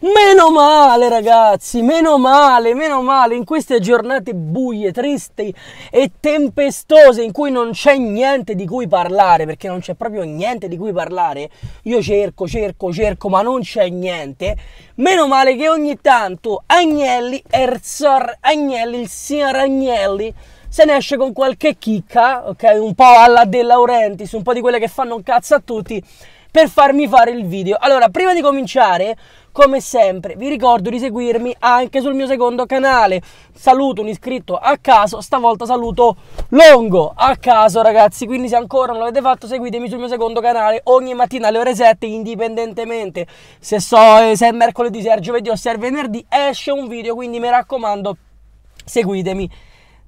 Meno male ragazzi, meno male, meno male, in queste giornate buie, tristi e tempestose in cui non c'è niente di cui parlare, perché non c'è proprio niente di cui parlare, io cerco, cerco, cerco, ma non c'è niente, meno male che ogni tanto Agnelli, Erzor Agnelli, il signor Agnelli, se ne esce con qualche chicca, ok, un po' alla De Laurentiis, un po' di quelle che fanno un cazzo a tutti, per farmi fare il video. Allora, prima di cominciare come sempre vi ricordo di seguirmi anche sul mio secondo canale. Saluto un iscritto a caso, stavolta saluto Longo a caso ragazzi, quindi se ancora non l'avete fatto seguitemi sul mio secondo canale ogni mattina alle ore 7 indipendentemente. Se, so, eh, se è mercoledì, se è giovedì o se è venerdì esce un video, quindi mi raccomando seguitemi.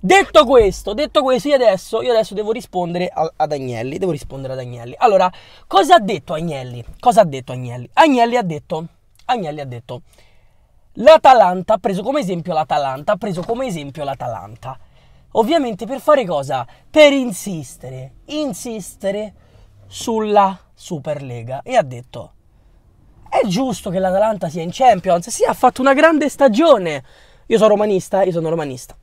Detto questo, detto questo, io adesso, io adesso devo rispondere a, ad Agnelli. Devo rispondere ad Agnelli. Allora, cosa ha detto Agnelli? Cosa ha detto Agnelli? Agnelli ha detto Agnelli ha detto l'Atalanta, ha preso come esempio l'Atalanta, ha preso come esempio l'Atalanta. Ovviamente per fare cosa? Per insistere, insistere sulla Superlega e ha detto è giusto che l'Atalanta sia in Champions, sì ha fatto una grande stagione. Io sono romanista, io sono romanista.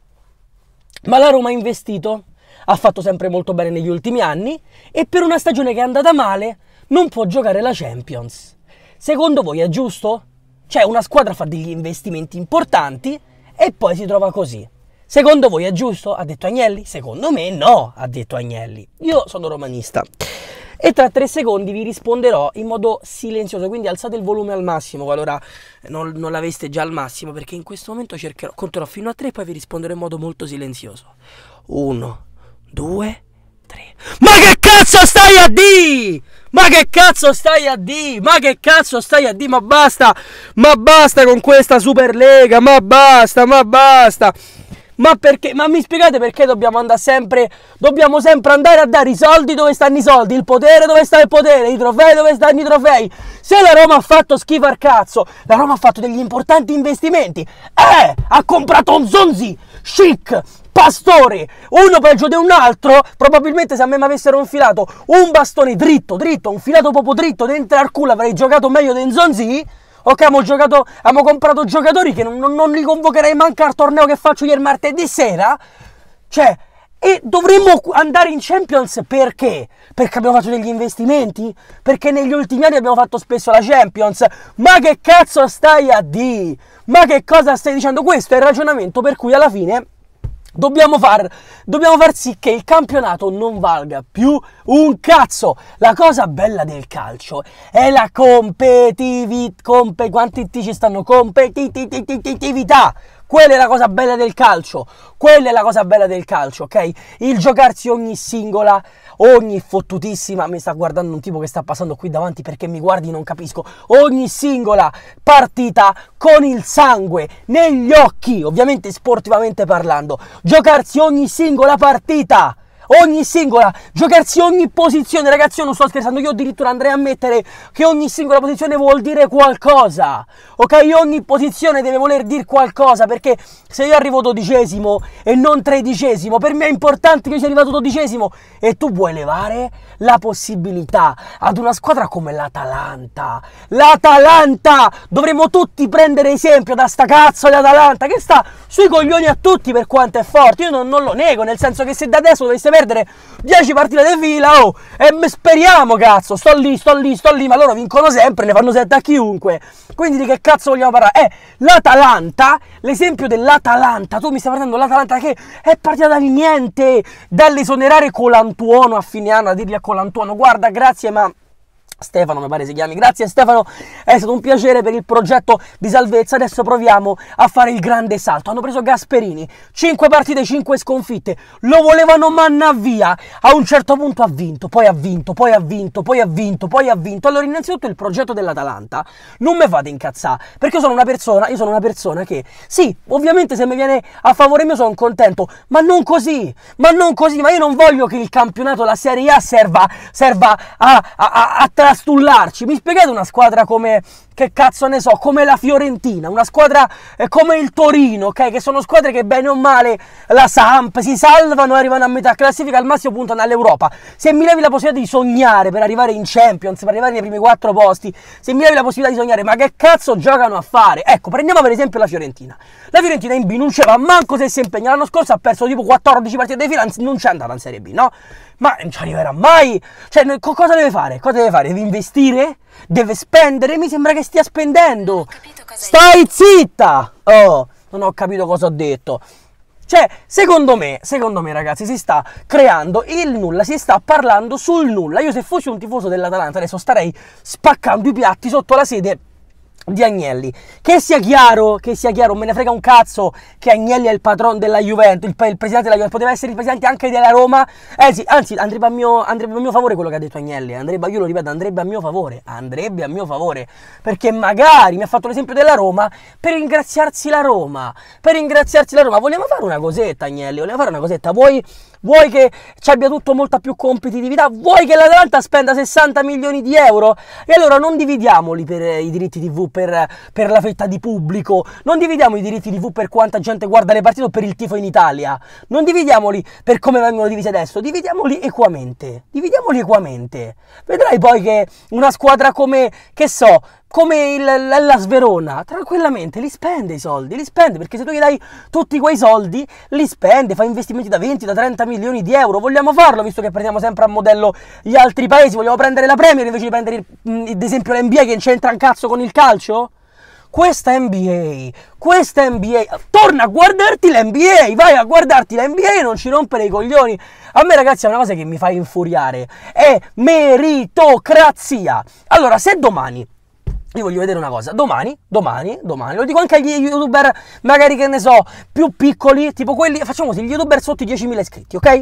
Ma la Roma ha investito, ha fatto sempre molto bene negli ultimi anni e per una stagione che è andata male non può giocare la Champions. Secondo voi è giusto? Cioè una squadra fa degli investimenti importanti e poi si trova così. Secondo voi è giusto? Ha detto Agnelli? Secondo me no, ha detto Agnelli. Io sono romanista. E tra tre secondi vi risponderò in modo silenzioso, quindi alzate il volume al massimo qualora non, non l'aveste già al massimo, perché in questo momento cercherò, conterò fino a tre e poi vi risponderò in modo molto silenzioso. Uno, due, tre. 3. Ma che cazzo stai a di? Ma che cazzo stai a di? Ma che cazzo stai a di? Ma basta! Ma basta con questa Superlega! Ma basta, ma basta! Ma perché? Ma mi spiegate perché dobbiamo andare sempre. Dobbiamo sempre andare a dare i soldi dove stanno i soldi, il potere dove sta il potere, i trofei dove stanno i trofei. Se la Roma ha fatto schifo al cazzo, la Roma ha fatto degli importanti investimenti. Eh! Ha comprato un Zonzi, chic, pastore, uno peggio di un altro, probabilmente se a me mi avessero infilato un bastone dritto, dritto, un filato proprio dritto dentro al culo avrei giocato meglio di Nzonzi. Ok, abbiamo, giocato, abbiamo comprato giocatori che non, non li convocherei manca al torneo che faccio ieri martedì sera. Cioè, e dovremmo andare in Champions perché? Perché abbiamo fatto degli investimenti? Perché negli ultimi anni abbiamo fatto spesso la Champions? Ma che cazzo stai a di? Ma che cosa stai dicendo? Questo è il ragionamento per cui alla fine Dobbiamo far, dobbiamo far, sì che il campionato non valga più un cazzo. La cosa bella del calcio è la competitività. Compe, quanti ci stanno? Competitività. Quella è la cosa bella del calcio, quella è la cosa bella del calcio, ok? Il giocarsi ogni singola, ogni fottutissima, mi sta guardando un tipo che sta passando qui davanti perché mi guardi non capisco, ogni singola partita con il sangue negli occhi, ovviamente sportivamente parlando, giocarsi ogni singola partita ogni singola, giocarsi ogni posizione, ragazzi, io non sto scherzando, io addirittura andrei a mettere che ogni singola posizione vuol dire qualcosa, ok? Ogni posizione deve voler dire qualcosa, perché se io arrivo dodicesimo e non tredicesimo, per me è importante che io sia arrivato dodicesimo e tu vuoi levare la possibilità ad una squadra come l'Atalanta, l'Atalanta, dovremmo tutti prendere esempio da sta cazzo di Atalanta che sta sui coglioni a tutti per quanto è forte, io non, non lo nego, nel senso che se da adesso dovesse perdere 10 partite di fila, oh, e speriamo, cazzo, sto lì, sto lì, sto lì, ma loro vincono sempre, ne fanno 7 a chiunque. Quindi di che cazzo vogliamo parlare? Eh, l'Atalanta, l'esempio dell'Atalanta, tu mi stai parlando l'Atalanta che è partita dal niente, dall'esonerare Colantuono a fine anno, a dirgli a Colantuono, guarda, grazie, ma Stefano mi pare si chiami, grazie Stefano, è stato un piacere per il progetto di salvezza, adesso proviamo a fare il grande salto, hanno preso Gasperini, 5 partite, 5 sconfitte, lo volevano manna via, a un certo punto ha vinto, poi ha vinto, poi ha vinto, poi ha vinto, poi ha vinto, allora innanzitutto il progetto dell'Atalanta, non mi fate incazzare, perché io sono una persona, io sono una persona che, sì, ovviamente se mi viene a favore mio sono contento, ma non così, ma non così, ma io non voglio che il campionato, la Serie A serva, serva a, a, a, a a stullarci. Mi spiegate una squadra come, che cazzo ne so, come la Fiorentina, una squadra eh, come il Torino, ok? Che sono squadre che bene o male la Samp si salvano e arrivano a metà classifica, al massimo puntano all'Europa. Se mi levi la possibilità di sognare per arrivare in Champions, per arrivare nei primi quattro posti, se mi levi la possibilità di sognare, ma che cazzo giocano a fare? Ecco, prendiamo per esempio la Fiorentina. La Fiorentina in B non c'è, ma manco se si impegna. L'anno scorso ha perso tipo 14 partite di fila, non c'è andata in Serie B, no? Ma non ci arriverà mai. Cioè, cosa deve fare? Cosa deve fare? deve investire, deve spendere, mi sembra che stia spendendo. Stai zitta! Oh, non ho capito cosa ho detto. Cioè, secondo me, secondo me ragazzi, si sta creando il nulla, si sta parlando sul nulla. Io se fossi un tifoso dell'Atalanta adesso starei spaccando i piatti sotto la sede di Agnelli. Che sia chiaro, che sia chiaro, me ne frega un cazzo che Agnelli è il patron della Juventus, il, il presidente della Juventus, poteva essere il presidente anche della Roma. Eh sì, anzi, andrebbe a, mio, andrebbe a mio, favore quello che ha detto Agnelli, eh. andrebbe, io lo ripeto, andrebbe a mio favore, andrebbe a mio favore, perché magari mi ha fatto l'esempio della Roma per ringraziarsi la Roma, per ringraziarsi la Roma. Vogliamo fare una cosetta Agnelli, vogliamo fare una cosetta, vuoi Vuoi che ci abbia tutto molta più competitività? Vuoi che l'Atalanta spenda 60 milioni di euro? E allora non dividiamoli per eh, i diritti TV, per, per la fetta di pubblico, non dividiamo i diritti TV per quanta gente guarda le partite o per il tifo in Italia, non dividiamoli per come vengono divisi adesso, dividiamoli equamente, dividiamoli equamente. Vedrai poi che una squadra come, che so, come il, la Sverona, tranquillamente li spende i soldi, li spende perché se tu gli dai tutti quei soldi, li spende, fa investimenti da 20, da 30 milioni di euro. Vogliamo farlo visto che prendiamo sempre a modello gli altri paesi, vogliamo prendere la Premier invece di prendere ad esempio l'NBA che c'entra un cazzo con il calcio? Questa NBA, questa NBA, torna a guardarti l'NBA, vai a guardarti l'NBA e non ci rompere i coglioni. A me ragazzi è una cosa che mi fa infuriare, è meritocrazia. Allora, se domani io voglio vedere una cosa, domani, domani, domani, lo dico anche agli youtuber, magari che ne so, più piccoli, tipo quelli, facciamo così, gli youtuber sotto i 10.000 iscritti, ok?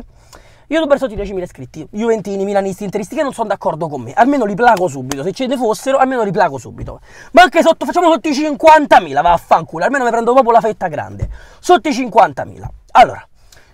Youtuber sotto i 10.000 iscritti, Juventini, Milanisti, Interisti che non sono d'accordo con me, almeno li plago subito, se ce ne fossero almeno li plago subito. Ma anche sotto, facciamo sotto i 50.000, vaffanculo, almeno mi prendo proprio la fetta grande. Sotto i 50.000. Allora,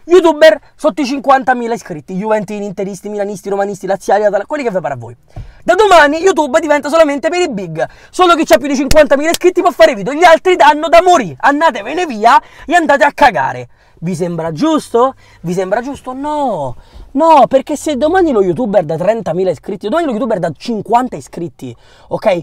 youtuber sotto i 50.000 iscritti, juventini, interisti, milanisti, romanisti, laziali, quelli che vi pare a voi. Da domani YouTube diventa solamente per i big, solo chi ha più di 50.000 iscritti può fare video, gli altri danno da morire, andatevene via e andate a cagare. Vi sembra giusto? Vi sembra giusto? No, no, perché se domani lo youtuber da 30.000 iscritti, domani lo youtuber da 50 iscritti, ok?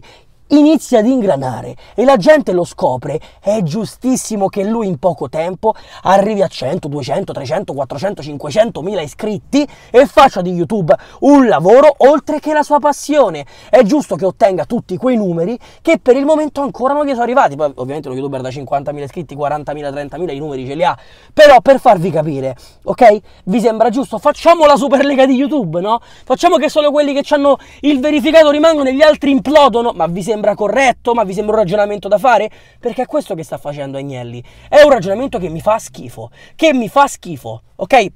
inizia ad ingranare e la gente lo scopre, è giustissimo che lui in poco tempo arrivi a 100, 200, 300, 400, 500 mila iscritti e faccia di YouTube un lavoro oltre che la sua passione. È giusto che ottenga tutti quei numeri che per il momento ancora non gli sono arrivati. Poi ovviamente lo youtuber da 50.000 iscritti, 40.000, 30.000 i numeri ce li ha. Però per farvi capire, ok? Vi sembra giusto? Facciamo la Superlega di YouTube, no? Facciamo che solo quelli che hanno il verificato rimangono e gli altri implodono, ma vi sembra sembra corretto, ma vi sembra un ragionamento da fare? Perché è questo che sta facendo Agnelli. È un ragionamento che mi fa schifo, che mi fa schifo, ok?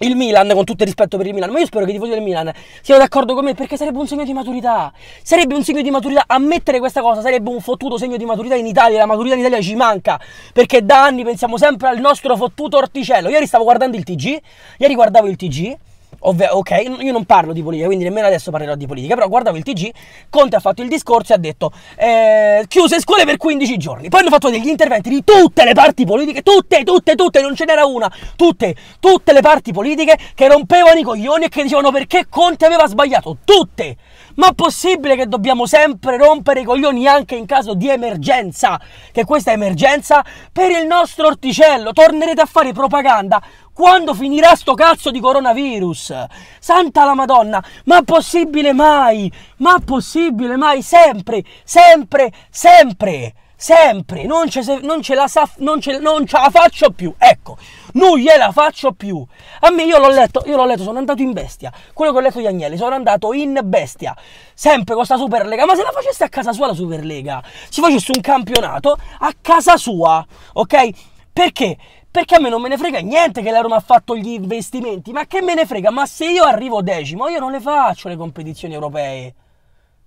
il Milan, con tutto il rispetto per il Milan, ma io spero che i tifosi del Milan siano d'accordo con me perché sarebbe un segno di maturità. Sarebbe un segno di maturità. Ammettere questa cosa sarebbe un fottuto segno di maturità in Italia. La maturità in Italia ci manca perché da anni pensiamo sempre al nostro fottuto orticello. Ieri stavo guardando il TG, ieri guardavo il TG Ovvero, ok, io non parlo di politica, quindi nemmeno adesso parlerò di politica, però guardavo il TG, Conte ha fatto il discorso e ha detto eh, chiuse scuole per 15 giorni, poi hanno fatto degli interventi di tutte le parti politiche, tutte, tutte, tutte, non ce n'era una, tutte, tutte le parti politiche che rompevano i coglioni e che dicevano perché Conte aveva sbagliato, tutte, ma possibile che dobbiamo sempre rompere i coglioni anche in caso di emergenza? Che questa emergenza per il nostro orticello tornerete a fare propaganda quando finirà sto cazzo di coronavirus? Santa la Madonna, ma possibile mai? Ma possibile mai? Sempre, sempre, sempre sempre, non ce, non ce, la, sa, non ce, non ce la faccio più, ecco, non gliela faccio più. A me io l'ho letto, io l'ho letto, sono andato in bestia, quello che ho letto di Agnelli, sono andato in bestia, sempre con sta Superlega, ma se la facesse a casa sua la Superlega, si facesse un campionato a casa sua, ok? Perché? perché a me non me ne frega niente che la Roma ha fatto gli investimenti, ma che me ne frega? Ma se io arrivo decimo, io non le faccio le competizioni europee.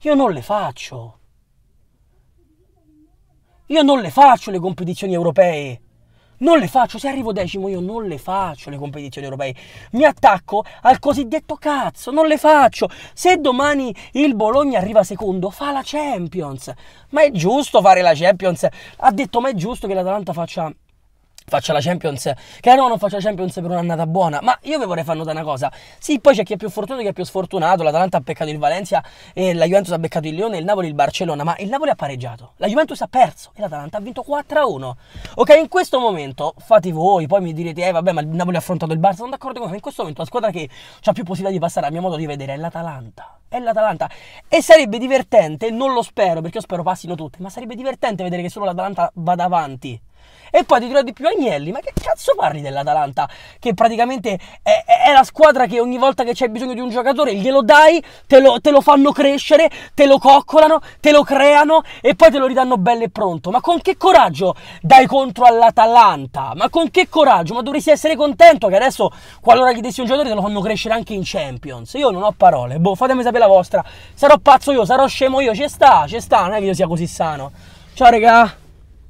Io non le faccio. Io non le faccio le competizioni europee. Non le faccio, se arrivo decimo io non le faccio le competizioni europee. Mi attacco al cosiddetto cazzo, non le faccio. Se domani il Bologna arriva secondo, fa la Champions. Ma è giusto fare la Champions. Ha detto, ma è giusto che l'Atalanta faccia faccia la Champions, che no, non faccia la Champions per un'annata buona, ma io vi vorrei far notare una cosa, sì, poi c'è chi è più fortunato e chi è più sfortunato, l'Atalanta ha beccato il Valencia, e la Juventus ha beccato il Lione, il Napoli il Barcellona, ma il Napoli ha pareggiato, la Juventus ha perso e l'Atalanta ha vinto 4-1, ok, in questo momento, fate voi, poi mi direte, eh vabbè, ma il Napoli ha affrontato il Barça, sono d'accordo con voi, ma in questo momento la squadra che ha più possibilità di passare, a mio modo di vedere, è l'Atalanta, è l'Atalanta, e sarebbe divertente, non lo spero, perché io spero passino tutte, ma sarebbe divertente vedere che solo l'Atalanta vada avanti, e poi ti dirò di più Agnelli, ma che cazzo parli dell'Atalanta? Che praticamente è, è la squadra che ogni volta che c'è bisogno di un giocatore glielo dai, te lo, te lo, fanno crescere, te lo coccolano, te lo creano e poi te lo ridanno bello e pronto. Ma con che coraggio dai contro all'Atalanta? Ma con che coraggio? Ma dovresti essere contento che adesso qualora gli dessi un giocatore te lo fanno crescere anche in Champions. Io non ho parole, boh, fatemi sapere la vostra. Sarò pazzo io, sarò scemo io, ci sta, ci sta, non è che io sia così sano. Ciao raga!